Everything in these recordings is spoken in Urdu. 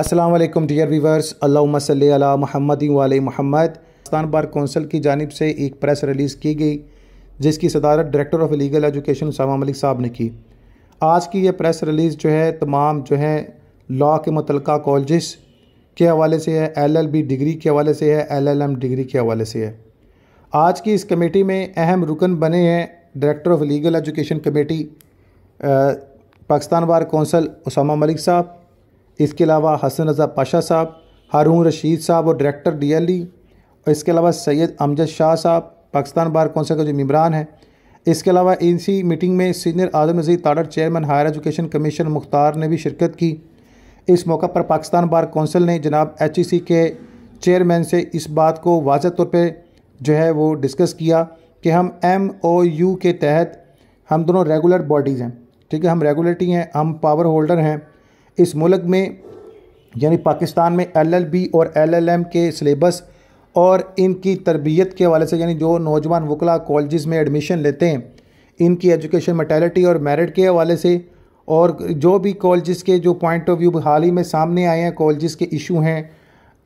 السلام علیکم ڈیئر ویورس اللہ علی محمد علیہ محمد پاکستان بار کونسل کی جانب سے ایک پریس ریلیز کی گئی جس کی صدارت director of legal education Usama Malik صاحب نے کی آج کی یہ پریس ریلیز جو ہے تمام جو ہے لاء کے متعلقہ کالجز کے حوالے سے ہے ایل ایل بی ڈگری کے حوالے سے ہے ایل ایل ایم ڈگری کے حوالے سے ہے آج کی اس کمیٹی میں اہم رکن بنے ہیں director of legal education committee Pakistan bar council Usama Malik صاحب اس کے علاوہ حسن رضا پاشا صاحب ہارون رشید صاحب اور ڈائریکٹر ڈی ایل ای اس کے علاوہ سید امجد شاہ صاحب پاکستان بار کونسل کا جو ممبران ہیں اس کے علاوہ این سی میٹنگ میں senior Azam Nazir Tarar chairman higher education commission Mukhtar نے بھی شرکت کی اس موقع پر پاکستان بار کونسل نے جناب ایچ ای سی کے چیئرمین سے اس بات کو واضح طور پہ جو ہے وہ ڈسکس کیا کہ ہم ایم او یو کے تحت ہم دونوں ریگولر باڈیز ہیں ٹھیک ہے ہم ریگولیٹی ہیں ہم پاور ہولڈر ہیں اس ملک میں یعنی پاکستان میں ایل ایل بی اور ایل ایل ایم کے سلیبس اور ان کی تربیت کے حوالے سے یعنی جو نوجوان وکلا کالجز میں ایڈمیشن لیتے ہیں ان کی ایجوکیشن مٹیلٹی اور میرٹ کے حوالے سے اور جو بھی کالجز کے جو پوائنٹ آف ویو حال ہی میں سامنے آئے ہیں کالجز کے ایشو ہیں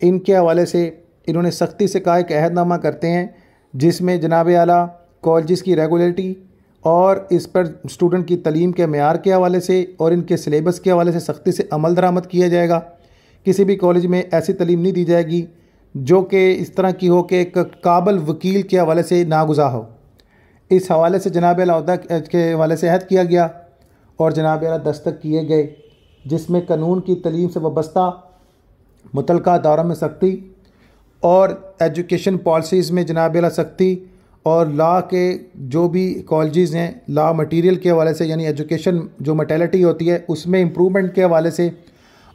ان کے حوالے سے انہوں نے سختی سے کہا ایک عہد نامہ کرتے ہیں جس میں جناب اعلیٰ کالجز کی ریگولیٹی اور اس پر اسٹوڈنٹ کی تعلیم کے معیار کے حوالے سے اور ان کے سلیبس کے حوالے سے سختی سے عمل درآمد کیا جائے گا کسی بھی کالج میں ایسی تعلیم نہیں دی جائے گی جو کہ اس طرح کی ہو کہ ایک قابل وکیل کے حوالے سے ناگزار ہو اس حوالے سے جناب علیحدہ کے حوالے سے عہد کیا گیا اور جناب اعلیٰ دستک کیے گئے جس میں قانون کی تعلیم سے وابستہ متعلقہ دورہ میں سختی اور ایجوکیشن پالیسیز میں جناب اللہ سختی اور لا کے جو بھی کالجز ہیں لا مٹیریل کے حوالے سے یعنی ایجوکیشن جو مٹیلٹی ہوتی ہے اس میں امپرومنٹ کے حوالے سے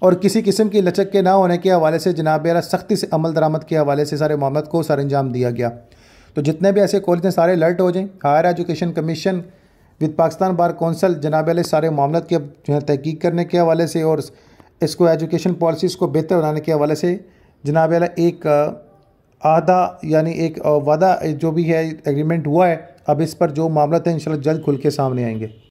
اور کسی قسم کی لچک کے نہ ہونے کے حوالے سے جناب اعلیٰ سختی سے عمل درآمد کے حوالے سے سارے معاملات کو سر انجام دیا گیا تو جتنے بھی ایسے کالج ہیں سارے الرٹ ہو جائیں higher education commission with Pakistan bar council جناب علیہ سارے معاملات کے جو ہے تحقیق کرنے کے حوالے سے اور اس کو ایجوکیشن پالیسیز کو بہتر بنانے کے حوالے سے جناب اعلیٰ ایک آدھا یعنی ایک وعدہ جو بھی ہے ایگریمنٹ ہوا ہے اب اس پر جو معاملات ہیں انشاءاللہ جلد کھل کے سامنے آئیں گے